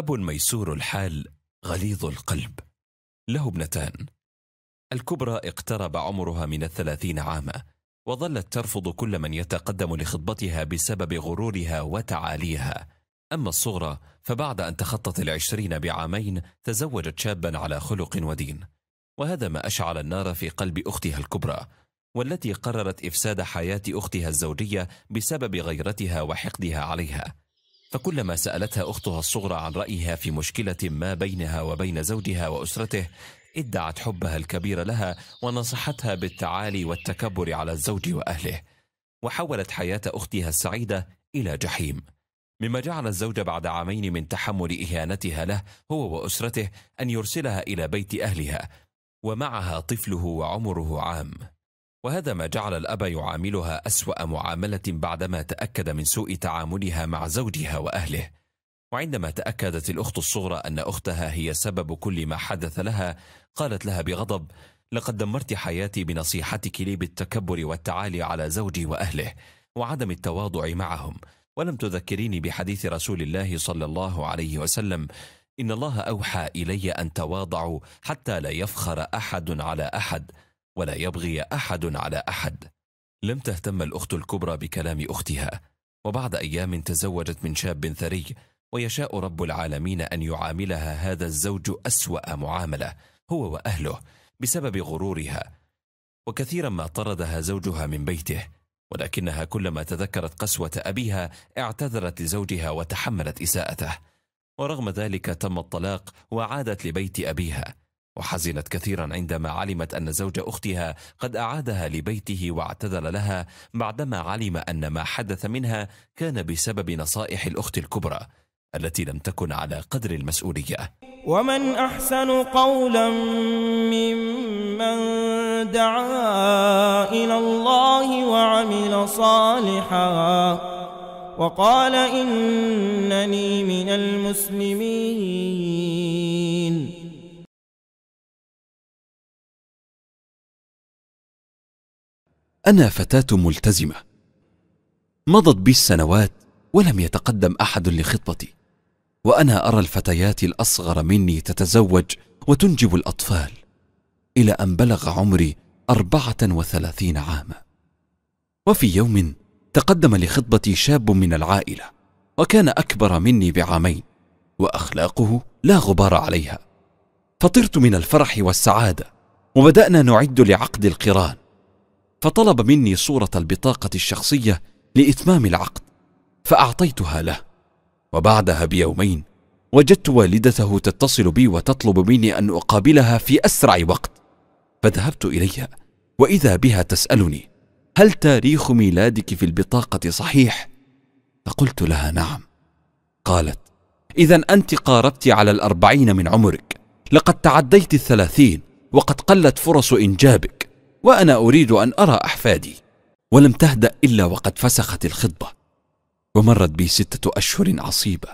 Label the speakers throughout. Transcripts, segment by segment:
Speaker 1: اب ميسور الحال غليظ القلب له ابنتان الكبرى اقترب عمرها من الثلاثين عاما وظلت ترفض كل من يتقدم لخطبتها بسبب غرورها وتعاليها أما الصغرى فبعد أن تخطت العشرين بعامين تزوجت شابا على خلق ودين وهذا ما أشعل النار في قلب أختها الكبرى والتي قررت إفساد حياة أختها الزوجية بسبب غيرتها وحقدها عليها فكلما سألتها أختها الصغرى عن رأيها في مشكلة ما بينها وبين زوجها وأسرته ادعت حبها الكبير لها ونصحتها بالتعالي والتكبر على الزوج وأهله وحولت حياة أختها السعيدة إلى جحيم مما جعل الزوج بعد عامين من تحمل إهانتها له هو وأسرته أن يرسلها إلى بيت أهلها ومعها طفله وعمره عام وهذا ما جعل الأب يعاملها أسوأ معاملة بعدما تأكد من سوء تعاملها مع زوجها وأهله وعندما تأكدت الأخت الصغرى أن أختها هي سبب كل ما حدث لها قالت لها بغضب لقد دمرت حياتي بنصيحتك لي بالتكبر والتعالي على زوجي وأهله وعدم التواضع معهم ولم تذكريني بحديث رسول الله صلى الله عليه وسلم إن الله أوحى إلي أن تواضعوا حتى لا يفخر أحد على أحد ولا يبغي احد على احد لم تهتم الاخت الكبرى بكلام اختها وبعد ايام تزوجت من شاب ثري ويشاء رب العالمين ان يعاملها هذا الزوج اسوا معامله هو واهله بسبب غرورها وكثيرا ما طردها زوجها من بيته ولكنها كلما تذكرت قسوه ابيها اعتذرت لزوجها وتحملت اساءته ورغم ذلك تم الطلاق وعادت لبيت ابيها وحزنت كثيرا عندما علمت أن زوج أختها قد أعادها لبيته واعتذر لها بعدما علم أن ما حدث منها كان بسبب نصائح الأخت الكبرى التي لم تكن على قدر المسؤولية
Speaker 2: ومن أحسن قولا ممن دعا إلى الله وعمل صالحا وقال إنني من المسلمين
Speaker 1: انا فتاه ملتزمه مضت بي السنوات ولم يتقدم احد لخطبتي وانا ارى الفتيات الاصغر مني تتزوج وتنجب الاطفال الى ان بلغ عمري اربعه وثلاثين عاما وفي يوم تقدم لخطبتي شاب من العائله وكان اكبر مني بعامين واخلاقه لا غبار عليها فطرت من الفرح والسعاده وبدانا نعد لعقد القران فطلب مني صورة البطاقة الشخصية لإتمام العقد فأعطيتها له وبعدها بيومين وجدت والدته تتصل بي وتطلب مني أن أقابلها في أسرع وقت فذهبت إليها وإذا بها تسألني هل تاريخ ميلادك في البطاقة صحيح؟ فقلت لها نعم قالت إذا أنت قاربت على الأربعين من عمرك لقد تعديت الثلاثين وقد قلت فرص إنجابك وأنا أريد أن أرى أحفادي ولم تهدأ إلا وقد فسخت الخطبة ومرت بي ستة أشهر عصيبة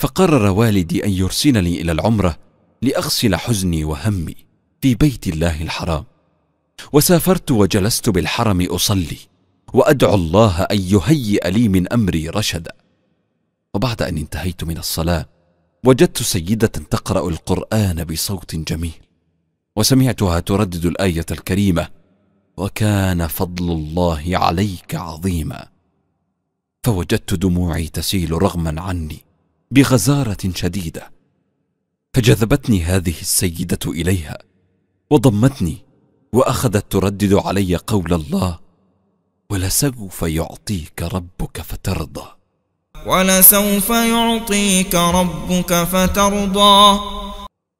Speaker 1: فقرر والدي أن يرسلني إلى العمرة لأغسل حزني وهمي في بيت الله الحرام وسافرت وجلست بالحرم أصلي وأدعو الله أن يهيئ لي من أمري رشدا وبعد أن انتهيت من الصلاة وجدت سيدة تقرأ القرآن بصوت جميل وسمعتها تردد الايه الكريمه وكان فضل الله عليك عظيما فوجدت دموعي تسيل رغما عني بغزاره شديده فجذبتني هذه السيده اليها وضمتني واخذت تردد علي قول الله ولسوف يعطيك ربك فترضى
Speaker 2: ولسوف يعطيك ربك فترضى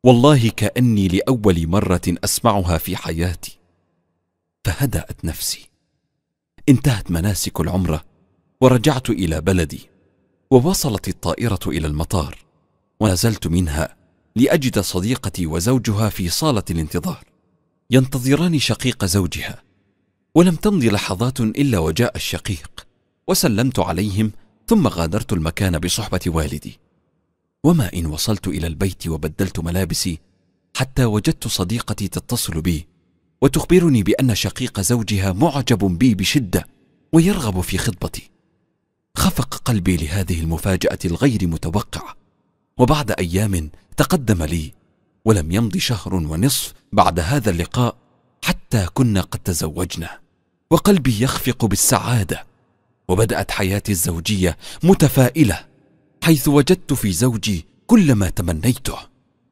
Speaker 1: والله كاني لاول مره اسمعها في حياتي فهدات نفسي انتهت مناسك العمره ورجعت الى بلدي ووصلت الطائره الى المطار ونزلت منها لاجد صديقتي وزوجها في صاله الانتظار ينتظران شقيق زوجها ولم تمض لحظات الا وجاء الشقيق وسلمت عليهم ثم غادرت المكان بصحبه والدي وما إن وصلت إلى البيت وبدلت ملابسي حتى وجدت صديقتي تتصل بي وتخبرني بأن شقيق زوجها معجب بي بشدة ويرغب في خطبتي خفق قلبي لهذه المفاجأة الغير متوقعة وبعد أيام تقدم لي ولم يمض شهر ونصف بعد هذا اللقاء حتى كنا قد تزوجنا وقلبي يخفق بالسعادة وبدأت حياتي الزوجية متفائلة حيث وجدت في زوجي كل ما تمنيته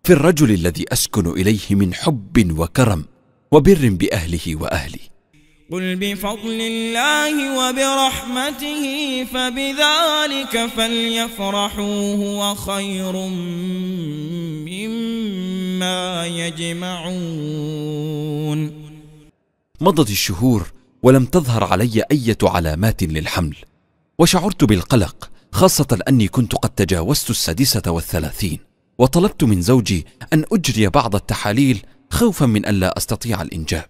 Speaker 1: في الرجل الذي اسكن اليه من حب وكرم وبر باهله واهلي
Speaker 2: قل بفضل الله وبرحمته فبذلك فليفرحوا هو خير مما يجمعون
Speaker 1: مضت الشهور ولم تظهر علي اية علامات للحمل وشعرت بالقلق خاصة أني كنت قد تجاوزت السادسة والثلاثين وطلبت من زوجي أن أجري بعض التحاليل خوفا من ألا أستطيع الإنجاب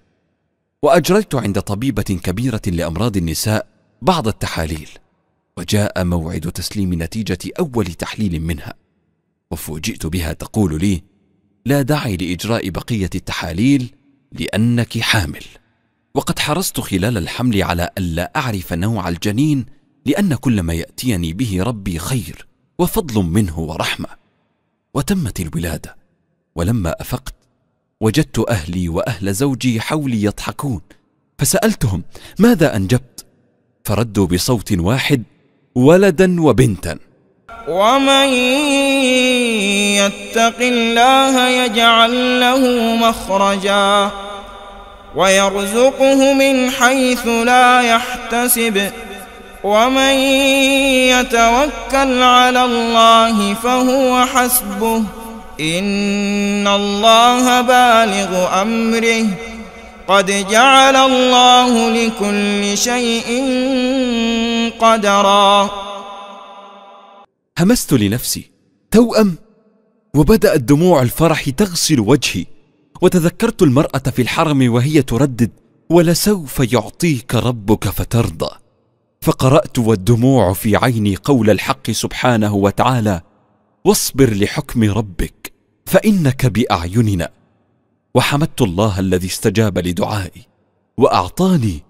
Speaker 1: وأجريت عند طبيبة كبيرة لأمراض النساء بعض التحاليل وجاء موعد تسليم نتيجة أول تحليل منها وفوجئت بها تقول لي لا داعي لإجراء بقية التحاليل لأنك حامل وقد حرصت خلال الحمل على ألا أعرف نوع الجنين لأن كل ما يأتيني به ربي خير وفضل منه ورحمة وتمت الولادة ولما أفقت وجدت أهلي وأهل زوجي حولي يضحكون فسألتهم ماذا أنجبت فردوا بصوت واحد ولدا وبنتا
Speaker 2: ومن يتق الله يجعل له مخرجا ويرزقه من حيث لا يحتسب ومن يتوكل على الله فهو حسبه ان الله بالغ امره قد جعل الله لكل شيء قدرا
Speaker 1: همست لنفسي توام وبدات دموع الفرح تغسل وجهي وتذكرت المراه في الحرم وهي تردد ولسوف يعطيك ربك فترضى فقرات والدموع في عيني قول الحق سبحانه وتعالى واصبر لحكم ربك فانك باعيننا وحمدت الله الذي استجاب لدعائي واعطاني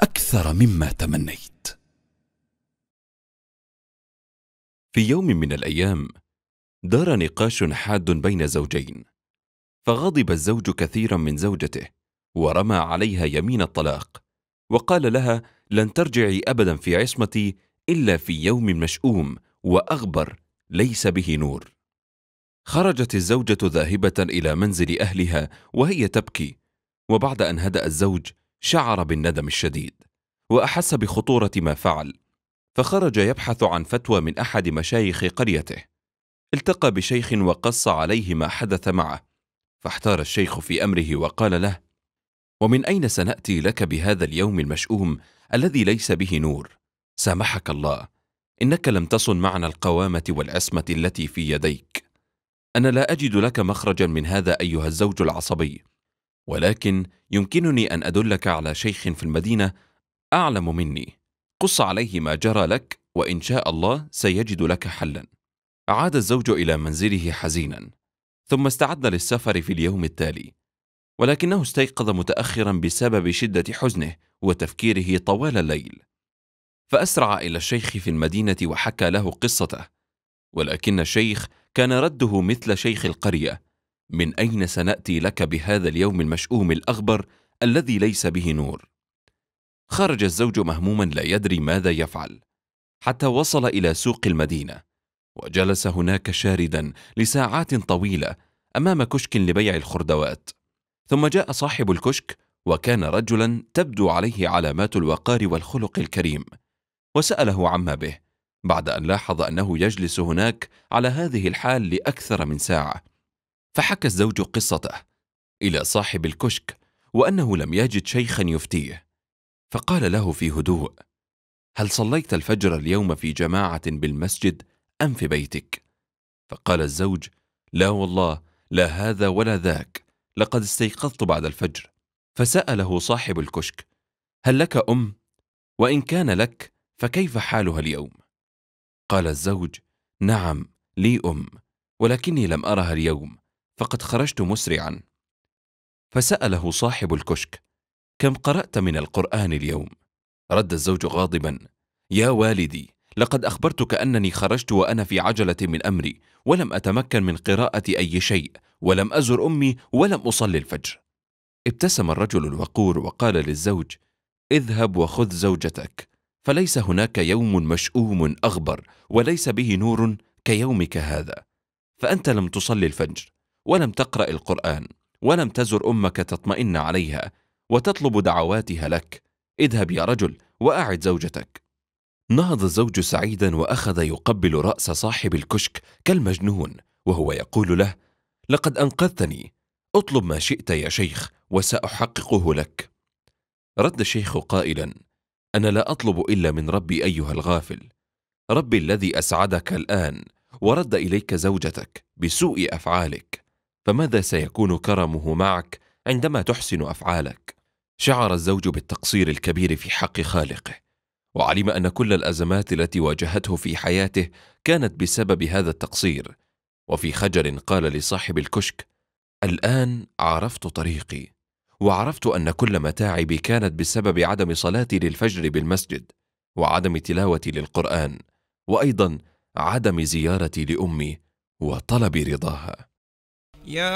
Speaker 1: اكثر مما تمنيت في يوم من الايام دار نقاش حاد بين زوجين فغضب الزوج كثيرا من زوجته ورمى عليها يمين الطلاق وقال لها لن ترجعي ابدا في عصمتي الا في يوم مشؤوم واغبر ليس به نور خرجت الزوجه ذاهبه الى منزل اهلها وهي تبكي وبعد ان هدا الزوج شعر بالندم الشديد واحس بخطوره ما فعل فخرج يبحث عن فتوى من احد مشايخ قريته التقى بشيخ وقص عليه ما حدث معه فاحتار الشيخ في امره وقال له ومن أين سنأتي لك بهذا اليوم المشؤوم الذي ليس به نور سامحك الله إنك لم تصن معنى القوامة والعصمة التي في يديك أنا لا أجد لك مخرجا من هذا أيها الزوج العصبي ولكن يمكنني أن أدلك على شيخ في المدينة أعلم مني قص عليه ما جرى لك وإن شاء الله سيجد لك حلا عاد الزوج إلى منزله حزينا ثم استعد للسفر في اليوم التالي ولكنه استيقظ متأخرا بسبب شدة حزنه وتفكيره طوال الليل فأسرع إلى الشيخ في المدينة وحكى له قصته ولكن الشيخ كان رده مثل شيخ القرية من أين سنأتي لك بهذا اليوم المشؤوم الأغبر الذي ليس به نور خرج الزوج مهموما لا يدري ماذا يفعل حتى وصل إلى سوق المدينة وجلس هناك شاردا لساعات طويلة أمام كشك لبيع الخردوات ثم جاء صاحب الكشك وكان رجلا تبدو عليه علامات الوقار والخلق الكريم وساله عما به بعد ان لاحظ انه يجلس هناك على هذه الحال لاكثر من ساعه فحكى الزوج قصته الى صاحب الكشك وانه لم يجد شيخا يفتيه فقال له في هدوء هل صليت الفجر اليوم في جماعه بالمسجد ام في بيتك فقال الزوج لا والله لا هذا ولا ذاك لقد استيقظت بعد الفجر فساله صاحب الكشك هل لك ام وان كان لك فكيف حالها اليوم قال الزوج نعم لي ام ولكني لم ارها اليوم فقد خرجت مسرعا فساله صاحب الكشك كم قرات من القران اليوم رد الزوج غاضبا يا والدي لقد أخبرتك أنني خرجت وأنا في عجلة من أمري ولم أتمكن من قراءة أي شيء ولم أزر أمي ولم أصلي الفجر ابتسم الرجل الوقور وقال للزوج اذهب وخذ زوجتك فليس هناك يوم مشؤوم أغبر وليس به نور كيومك هذا فأنت لم تصلي الفجر ولم تقرأ القرآن ولم تزر أمك تطمئن عليها وتطلب دعواتها لك اذهب يا رجل وأعد زوجتك نهض الزوج سعيدا واخذ يقبل راس صاحب الكشك كالمجنون وهو يقول له لقد انقذتني اطلب ما شئت يا شيخ وساحققه لك رد الشيخ قائلا انا لا اطلب الا من ربي ايها الغافل ربي الذي اسعدك الان ورد اليك زوجتك بسوء افعالك فماذا سيكون كرمه معك عندما تحسن افعالك شعر الزوج بالتقصير الكبير في حق خالقه وعلم ان كل الازمات التي واجهته في حياته كانت بسبب هذا التقصير وفي خجل قال لصاحب الكشك الان عرفت طريقي وعرفت ان كل متاعبي كانت بسبب عدم صلاتي للفجر بالمسجد وعدم تلاوتي للقران وايضا عدم زيارتي لامي وطلب رضاها
Speaker 2: يا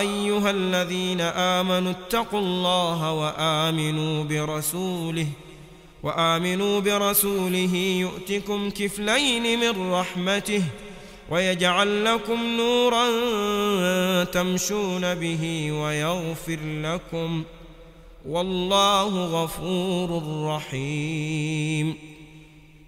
Speaker 2: أيها الذين آمنوا اتقوا الله وآمنوا برسوله وآمنوا برسوله يؤتكم كفلين من رحمته ويجعل لكم نورا تمشون به ويغفر لكم والله غفور رحيم